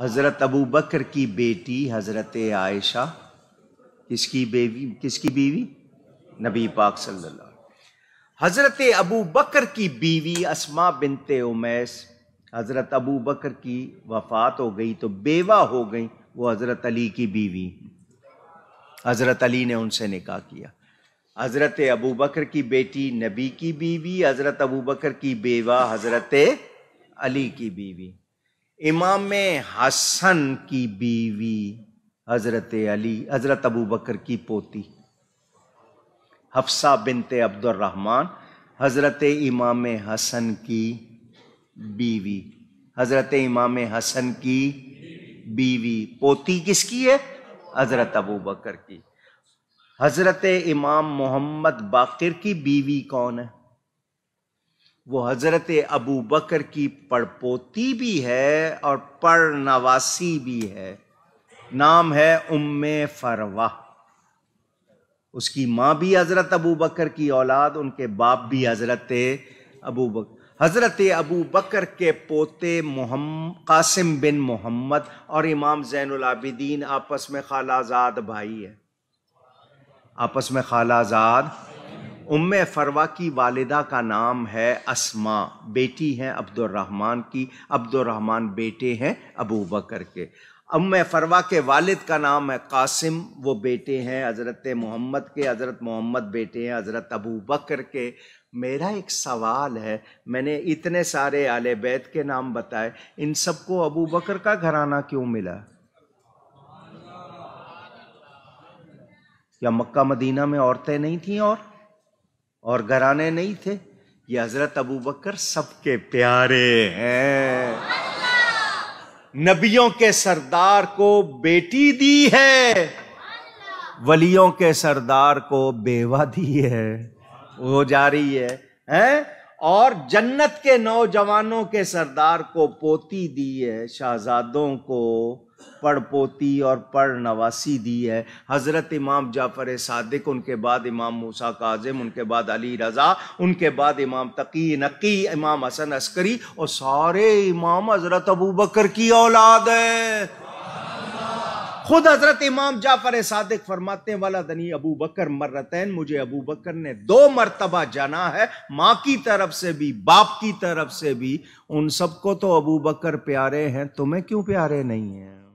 हज़रत अबू बकर की बेटी हज़रत आयशा किसकी बेबी किसकी बीवी नबी पाक सल्लल्लाहु हज़रत अबू बकर की बीवी असमा बिनते उमैस हज़रत अबू बकर की वफ़ात हो गई तो बेवा हो गई वो हज़रत अली की बीवी हज़रत अली ने उनसे निकाह किया हज़रत अबू बकर की बेटी नबी की बीवी हज़रत अबू बकर की बेवा हज़रत अली की बीवी इमाम हसन की बीवी हज़रत अली हज़रत अबू बकर की पोती हफ्सा बिनते अब्दुलरहमान हज़रत इमाम हसन की बीवी हज़रत इमाम हसन की बीवी पोती किसकी है हज़रत अबू बकर की हज़रत इमाम मोहम्मद बाकर की बीवी कौन है वो हज़रत अबू बकर की पड़पोती भी है और पढ़ नवासी भी है नाम है उम्म फरवा उसकी माँ भी हज़रत अबू बकर की औलाद उनके बाप भी हज़रत अबू बकर हज़रत अबू बकर के पोते मोहम कासिम बिन मोहम्मद और इमाम ज़ैनआबिदीन आपस में खालाजाद भाई है आपस में खालाजाद उम्म फरवा की वालदा का नाम है असमा बेटी हैं अब्दुलरहमान की अब्दुलरहमान बेटे हैं अबू बकर के अम फरवा के वालिद का नाम है कासिम वो बेटे हैं हज़रत मोहम्मद के हज़रत मोहम्मद बेटे हैं हज़रत अबू बकर के मेरा एक सवाल है मैंने इतने सारे आले बैत के नाम बताए इन सबको अबू बकर का घराना क्यों मिला या मक्का मदीना में औरतें नहीं थीं और और घराने नहीं थे ये हजरत अबू बकर सबके प्यारे हैं नबियों के सरदार को बेटी दी है वलियों के सरदार को बेवा दी है वो जा रही है हैं और जन्नत के नौजवानों के सरदार को पोती दी है शहजादों को पढ़ पोती और पढ़ नवासी दी है हज़रत इमाम जाफ़र सादिक उनके बाद इमाम मूसा काजिम उनके बाद अली रज़ा उनके बाद इमाम तकी नकी इमाम हसन अस्करी और सारे इमाम हज़रत अबू बकर की औलाद है खुद हजरत इमाम जाफर सादिक फरमाते वाला दनी अबू बकर मर्रतन मुझे अबू बकर ने दो मरतबा जाना है माँ की तरफ से भी बाप की तरफ से भी उन सबको तो अबू बकर प्यारे हैं तुम्हें क्यों प्यारे नहीं हैं